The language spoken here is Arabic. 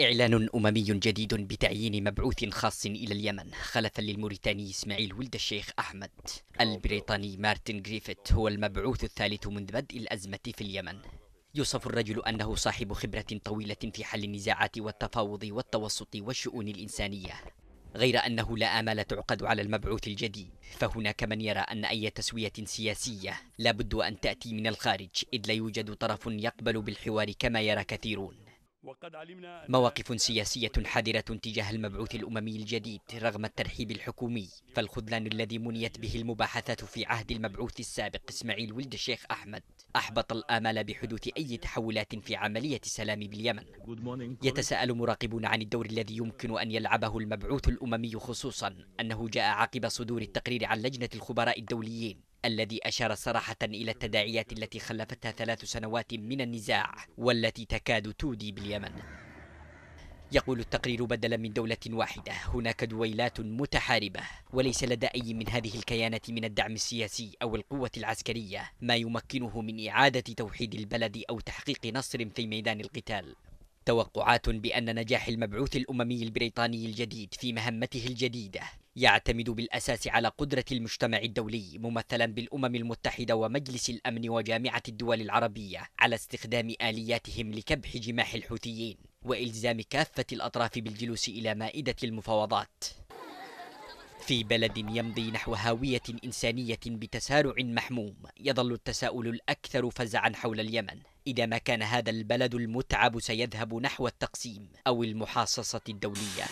إعلان أممي جديد بتعيين مبعوث خاص إلى اليمن خلفا للموريتاني إسماعيل ولد الشيخ أحمد البريطاني مارتن جريفيث هو المبعوث الثالث منذ بدء الأزمة في اليمن يوصف الرجل أنه صاحب خبرة طويلة في حل النزاعات والتفاوض والتوسط والشؤون الإنسانية غير أنه لا آمال تعقد على المبعوث الجديد فهناك من يرى أن أي تسوية سياسية لابد أن تأتي من الخارج إذ لا يوجد طرف يقبل بالحوار كما يرى كثيرون مواقف سياسية حذرة تجاه المبعوث الأممي الجديد رغم الترحيب الحكومي فالخذلان الذي منيت به المباحثات في عهد المبعوث السابق إسماعيل ولد الشيخ أحمد أحبط الآمال بحدوث أي تحولات في عملية السلام باليمن يتساءل مراقبون عن الدور الذي يمكن أن يلعبه المبعوث الأممي خصوصا أنه جاء عقب صدور التقرير عن لجنة الخبراء الدوليين الذي أشار صراحة إلى التداعيات التي خلفتها ثلاث سنوات من النزاع والتي تكاد تودي باليمن يقول التقرير بدلا من دولة واحدة هناك دويلات متحاربة وليس لدى أي من هذه الكيانات من الدعم السياسي أو القوة العسكرية ما يمكنه من إعادة توحيد البلد أو تحقيق نصر في ميدان القتال توقعات بأن نجاح المبعوث الأممي البريطاني الجديد في مهمته الجديدة يعتمد بالأساس على قدرة المجتمع الدولي ممثلا بالأمم المتحدة ومجلس الأمن وجامعة الدول العربية على استخدام آلياتهم لكبح جماح الحوثيين وإلزام كافة الأطراف بالجلوس إلى مائدة المفاوضات في بلد يمضي نحو هاوية إنسانية بتسارع محموم يظل التساؤل الأكثر فزعا حول اليمن إذا ما كان هذا البلد المتعب سيذهب نحو التقسيم أو المحاصصة الدولية